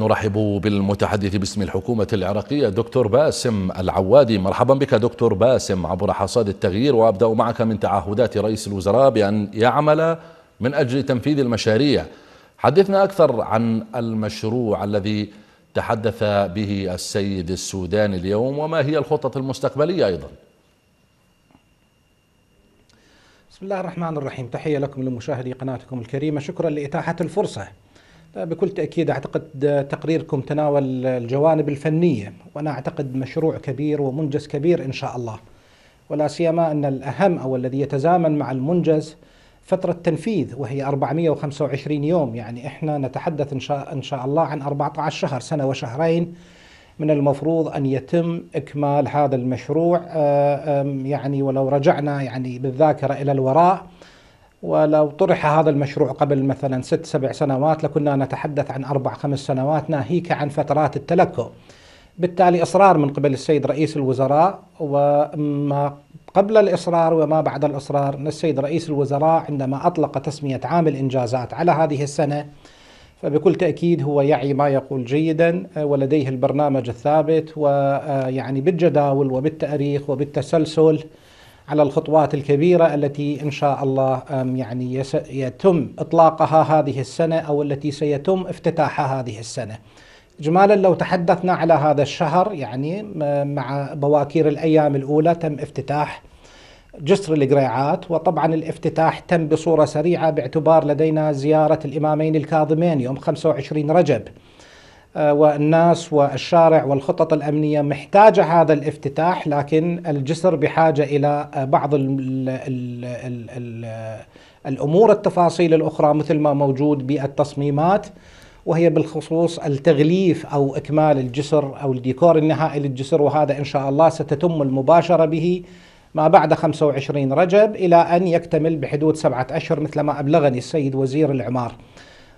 نرحب بالمتحدث باسم الحكومة العراقية دكتور باسم العوادي مرحبا بك دكتور باسم عبر حصاد التغيير وأبدأ معك من تعهدات رئيس الوزراء بأن يعمل من أجل تنفيذ المشاريع حدثنا أكثر عن المشروع الذي تحدث به السيد السوداني اليوم وما هي الخطط المستقبلية أيضا بسم الله الرحمن الرحيم تحية لكم لمشاهدي قناتكم الكريمة شكرا لإتاحة الفرصة بكل تأكيد أعتقد تقريركم تناول الجوانب الفنية وأنا أعتقد مشروع كبير ومنجز كبير إن شاء الله ولا سيما أن الأهم أو الذي يتزامن مع المنجز فترة تنفيذ وهي 425 يوم يعني إحنا نتحدث إن شاء, إن شاء الله عن 14 شهر سنة وشهرين من المفروض أن يتم إكمال هذا المشروع آه، يعني ولو رجعنا يعني بالذاكرة إلى الوراء ولو طرح هذا المشروع قبل مثلا ست سبع سنوات لكنا نتحدث عن أربع خمس سنوات ناهيك عن فترات التلكؤ بالتالي إصرار من قبل السيد رئيس الوزراء وما قبل الإصرار وما بعد الإصرار أن السيد رئيس الوزراء عندما أطلق تسمية عام الإنجازات على هذه السنة فبكل تأكيد هو يعي ما يقول جيدا ولديه البرنامج الثابت ويعني بالجداول وبالتأريخ وبالتسلسل على الخطوات الكبيرة التي إن شاء الله يعني يتم إطلاقها هذه السنة أو التي سيتم افتتاحها هذه السنة إجمالا لو تحدثنا على هذا الشهر يعني مع بواكير الأيام الأولى تم افتتاح جسر القريعات وطبعا الافتتاح تم بصورة سريعة باعتبار لدينا زيارة الإمامين الكاظمين يوم 25 رجب آه، والناس والشارع والخطط الامنيه محتاجه هذا الافتتاح لكن الجسر بحاجه الى آه، بعض الـ الـ الـ الـ الامور التفاصيل الاخرى مثل ما موجود بالتصميمات وهي بالخصوص التغليف او اكمال الجسر او الديكور النهائي للجسر وهذا ان شاء الله ستتم المباشره به ما بعد 25 رجب الى ان يكتمل بحدود سبعه اشهر مثل ما ابلغني السيد وزير العمار.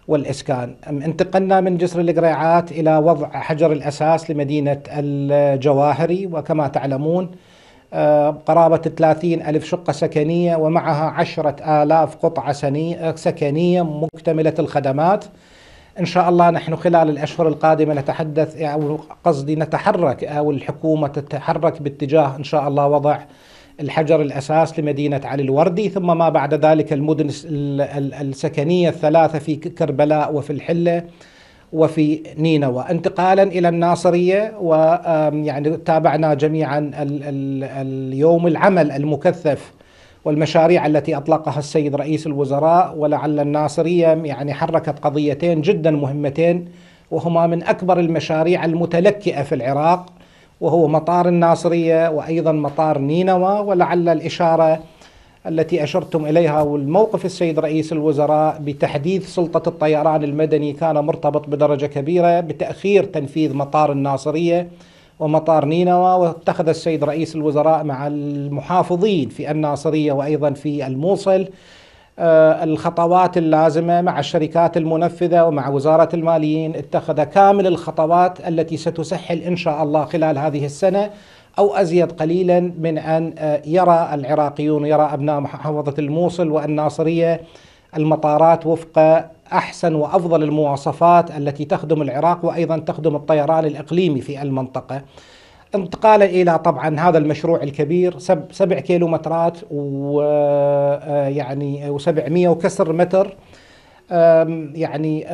والإسكان انتقلنا من جسر القريعات إلى وضع حجر الأساس لمدينة الجواهري وكما تعلمون آه، قرابة 30 ألف شقة سكنية ومعها عشرة آلاف قطعة سكنية مكتملة الخدمات إن شاء الله نحن خلال الأشهر القادمة نتحدث أو قصدي نتحرك أو الحكومة تتحرك باتجاه إن شاء الله وضع الحجر الأساس لمدينة علي الوردي ثم ما بعد ذلك المدن السكنية الثلاثة في كربلاء وفي الحلة وفي نينوى انتقالا إلى الناصرية ويعني تابعنا جميعا اليوم العمل المكثف والمشاريع التي اطلقها السيد رئيس الوزراء ولعل الناصريه يعني حركت قضيتين جدا مهمتين وهما من اكبر المشاريع المتلكئه في العراق وهو مطار الناصرية وأيضا مطار نينوى ولعل الإشارة التي أشرتم إليها والموقف السيد رئيس الوزراء بتحديث سلطة الطيران المدني كان مرتبط بدرجة كبيرة بتأخير تنفيذ مطار الناصرية ومطار نينوى واتخذ السيد رئيس الوزراء مع المحافظين في الناصرية وأيضا في الموصل آه، الخطوات اللازمه مع الشركات المنفذه ومع وزاره الماليين اتخذ كامل الخطوات التي ستسهل ان شاء الله خلال هذه السنه او ازيد قليلا من ان آه، يرى العراقيون يرى ابناء محافظه الموصل والناصريه المطارات وفق احسن وافضل المواصفات التي تخدم العراق وايضا تخدم الطيران الاقليمي في المنطقه. انتقالا الى طبعا هذا المشروع الكبير سب سبع كيلومترات ويعني آه، و700 وكسر متر يعني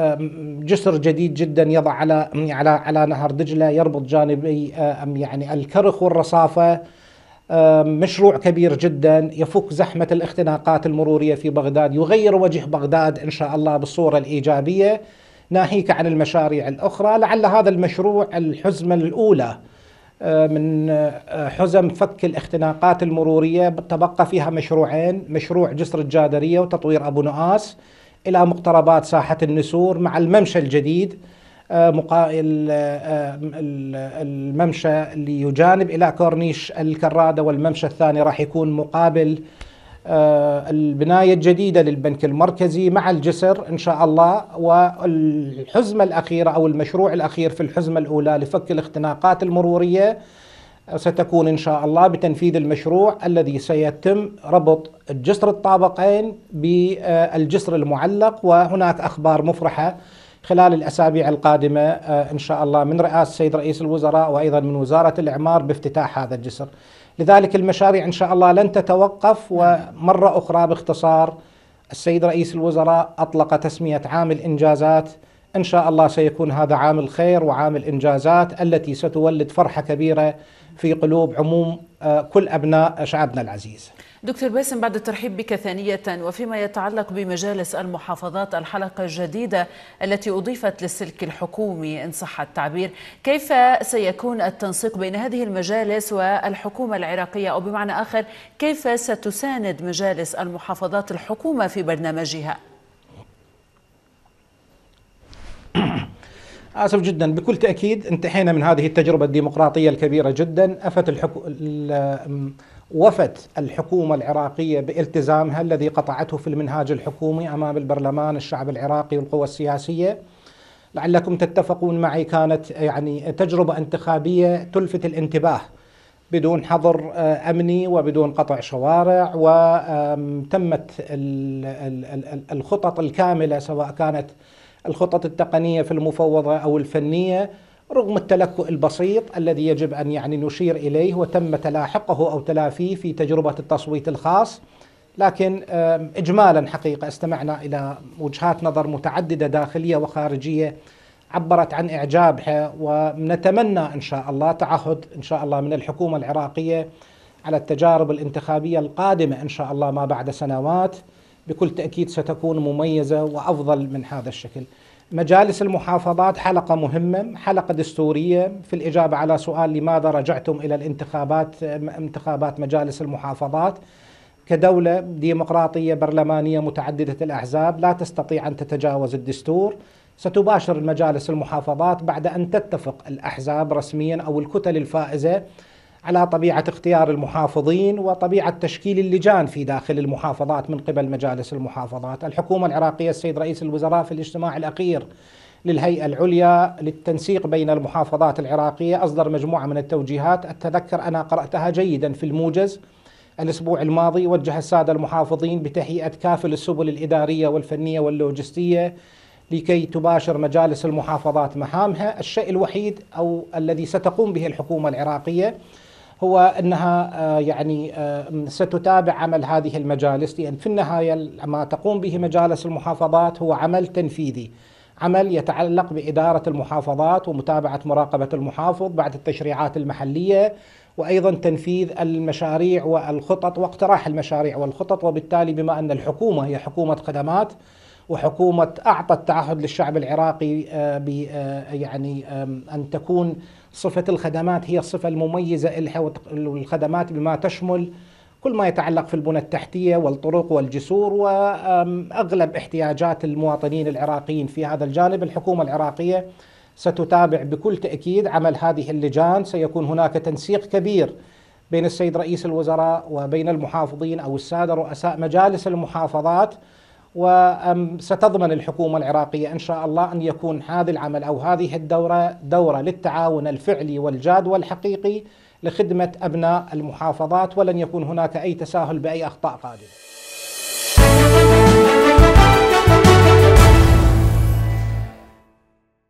جسر جديد جدا يضع على على على نهر دجله يربط جانبي يعني الكرخ والرصافه مشروع كبير جدا يفك زحمه الاختناقات المروريه في بغداد يغير وجه بغداد ان شاء الله بالصوره الايجابيه ناهيك عن المشاريع الاخرى لعل هذا المشروع الحزمه الاولى آه، من آه، حزم فك الاختناقات المرورية تبقى فيها مشروعين مشروع جسر الجادرية وتطوير أبو نؤاس إلى مقتربات ساحة النسور مع الممشى الجديد آه، الممشى اللي يجانب إلى كورنيش الكرادة والممشى الثاني راح يكون مقابل آه، البناية الجديدة للبنك المركزي مع الجسر إن شاء الله والحزمة الأخيرة أو المشروع الأخير في الحزمة الأولى لفك الاختناقات المرورية ستكون إن شاء الله بتنفيذ المشروع الذي سيتم ربط الجسر الطابقين بالجسر المعلق وهناك أخبار مفرحة خلال الأسابيع القادمة آه، إن شاء الله من رئاسة السيد رئيس الوزراء وأيضا من وزارة الإعمار بافتتاح هذا الجسر لذلك المشاريع إن شاء الله لن تتوقف ومرة أخرى باختصار السيد رئيس الوزراء أطلق تسمية عام الإنجازات إن شاء الله سيكون هذا عام الخير وعام الإنجازات التي ستولد فرحة كبيرة في قلوب عموم آه، كل أبناء شعبنا العزيز دكتور باسم بعد الترحيب بك ثانية وفيما يتعلق بمجالس المحافظات الحلقة الجديدة التي أضيفت للسلك الحكومي إن صح التعبير كيف سيكون التنسيق بين هذه المجالس والحكومة العراقية أو بمعنى آخر كيف ستساند مجالس المحافظات الحكومة في برنامجها؟ آسف جدا بكل تأكيد انتهينا من هذه التجربة الديمقراطية الكبيرة جدا أفت الحكو... وفت الحكومة العراقية بالتزامها الذي قطعته في المنهاج الحكومي أمام البرلمان الشعب العراقي والقوى السياسية لعلكم تتفقون معي كانت يعني تجربة انتخابية تلفت الانتباه بدون حظر آه، امني وبدون قطع شوارع وتمت الخطط الكامله سواء كانت الخطط التقنيه في المفوضه او الفنيه رغم التلكؤ البسيط الذي يجب ان يعني نشير اليه وتم تلاحقه او تلافيه في تجربه التصويت الخاص لكن اجمالا حقيقه استمعنا الى وجهات نظر متعدده داخليه وخارجيه عبرت عن اعجابها ونتمنى ان شاء الله تعهد ان شاء الله من الحكومه العراقيه على التجارب الانتخابيه القادمه ان شاء الله ما بعد سنوات بكل تأكيد ستكون مميزة وأفضل من هذا الشكل مجالس المحافظات حلقة مهمة حلقة دستورية في الإجابة على سؤال لماذا رجعتم إلى الانتخابات انتخابات مجالس المحافظات كدولة ديمقراطية برلمانية متعددة الأحزاب لا تستطيع أن تتجاوز الدستور ستباشر المجالس المحافظات بعد أن تتفق الأحزاب رسميا أو الكتل الفائزة على طبيعه اختيار المحافظين وطبيعه تشكيل اللجان في داخل المحافظات من قبل مجالس المحافظات، الحكومه العراقيه السيد رئيس الوزراء في الاجتماع الاخير للهيئه العليا للتنسيق بين المحافظات العراقيه اصدر مجموعه من التوجيهات، اتذكر انا قراتها جيدا في الموجز الاسبوع الماضي وجه الساده المحافظين بتهيئه كافل السبل الاداريه والفنيه واللوجستيه لكي تباشر مجالس المحافظات مهامها، الشيء الوحيد او الذي ستقوم به الحكومه العراقيه هو انها آه، يعني آه، ستتابع عمل هذه المجالس لان في النهايه ما تقوم به مجالس المحافظات هو عمل تنفيذي. عمل يتعلق باداره المحافظات ومتابعه مراقبه المحافظ بعد التشريعات المحليه وايضا تنفيذ المشاريع والخطط واقتراح المشاريع والخطط وبالتالي بما ان الحكومه هي حكومه خدمات وحكومة أعطت تعهد للشعب العراقي آه، ب آه، يعني أن تكون صفة الخدمات هي الصفة المميزة لها والخدمات بما تشمل كل ما يتعلق في البنى التحتية والطرق والجسور وأغلب احتياجات المواطنين العراقيين في هذا الجانب الحكومة العراقية ستتابع بكل تأكيد عمل هذه اللجان سيكون هناك تنسيق كبير بين السيد رئيس الوزراء وبين المحافظين أو السادة رؤساء مجالس المحافظات وستضمن الحكومة العراقية إن شاء الله أن يكون هذا العمل أو هذه الدورة دورة للتعاون الفعلي والجاد والحقيقي لخدمة أبناء المحافظات ولن يكون هناك أي تساهل بأي أخطاء قادمة